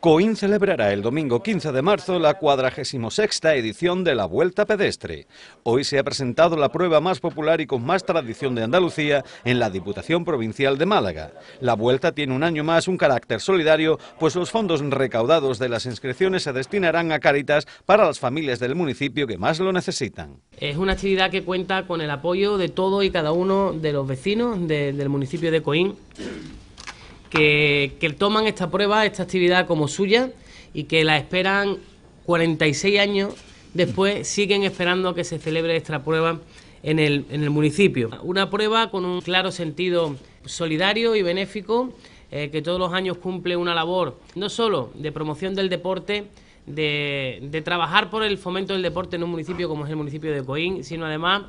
Coín celebrará el domingo 15 de marzo la 46 edición de la Vuelta Pedestre. Hoy se ha presentado la prueba más popular y con más tradición de Andalucía en la Diputación Provincial de Málaga. La Vuelta tiene un año más un carácter solidario, pues los fondos recaudados de las inscripciones se destinarán a Caritas para las familias del municipio que más lo necesitan. Es una actividad que cuenta con el apoyo de todo y cada uno de los vecinos del municipio de Coín que, toman esta prueba, esta actividad como suya y que la esperan 46 años después, siguen esperando que se celebre esta prueba en el, en el municipio. Una prueba con un claro sentido solidario y benéfico eh, que todos los años cumple una labor no solo de promoción del deporte, de, de, trabajar por el fomento del deporte en un municipio como es el municipio de Coín, sino además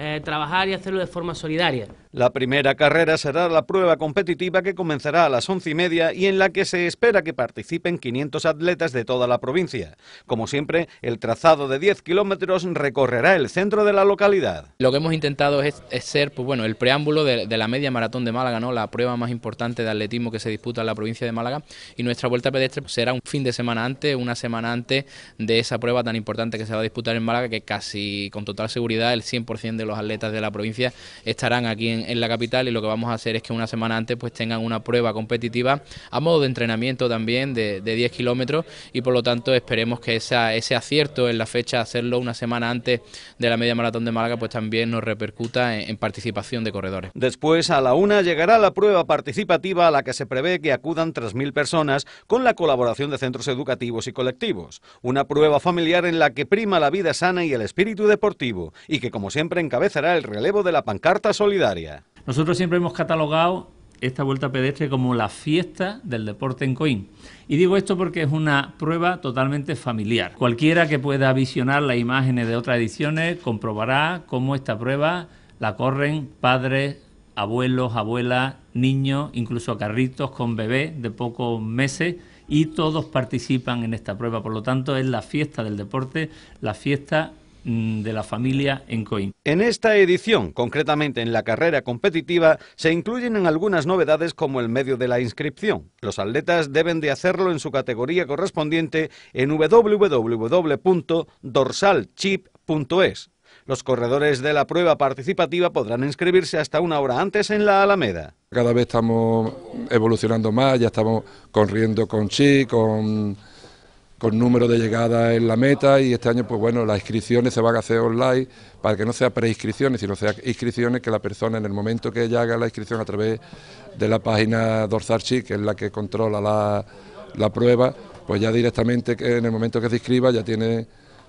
eh, trabajar y hacerlo de forma solidaria. La primera carrera será la prueba competitiva que comenzará a las once y media y en la que se espera que participen 500 atletas de toda la provincia. Como siempre, el trazado de 10 kilómetros recorrerá el centro de la localidad. Lo que hemos intentado es, ser pues bueno, el preámbulo de, de, la media maratón de Málaga, ¿no? la prueba más importante de atletismo que se disputa en la provincia de Málaga y nuestra vuelta pedestre pues, será un fin de semana antes, una semana antes de esa prueba tan importante que se va a disputar en Málaga que casi con total seguridad el 100% de los atletas de la provincia estarán aquí en, la capital y lo que vamos a hacer es que una semana antes pues tengan una prueba competitiva a modo de entrenamiento también de, 10 kilómetros y por lo tanto esperemos que esa, ese acierto en la fecha, hacerlo una semana antes de la media maratón de Málaga, pues también nos repercuta en, participación de corredores. Después a la una llegará la prueba participativa a la que se prevé que acudan 3.000 personas con la colaboración de centros educativos y colectivos. Una prueba familiar en la que prima la vida sana y el espíritu deportivo y que como siempre en será el relevo de la pancarta solidaria. Nosotros siempre hemos catalogado esta vuelta pedestre como la fiesta del deporte en Coín. Y digo esto porque es una prueba totalmente familiar. Cualquiera que pueda visionar las imágenes de otras ediciones comprobará cómo esta prueba la corren padres, abuelos, abuelas, niños, incluso carritos con bebés de pocos meses y todos participan en esta prueba. Por lo tanto, es la fiesta del deporte, la fiesta Mm, de la familia en Encoin. En esta edición, concretamente en la carrera competitiva, se incluyen en algunas novedades como el medio de la inscripción. Los atletas deben de hacerlo en su categoría correspondiente en www.dorsalchip.es. Los corredores de la prueba participativa podrán inscribirse hasta una hora antes en la Alameda. Cada vez estamos evolucionando más, ya estamos corriendo con chi, con con número de llegada en la meta y este año, pues bueno, las inscripciones se van a hacer online para que no sea preinscripciones, sino sea inscripciones que la persona en el momento que ella haga la inscripción a través de la página Dorsal que es la que controla la, la prueba, pues ya directamente en el momento que se inscriba ya tiene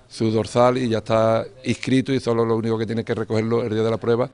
su dorsal y ya está inscrito y solo lo único que tiene que recogerlo el día de la prueba.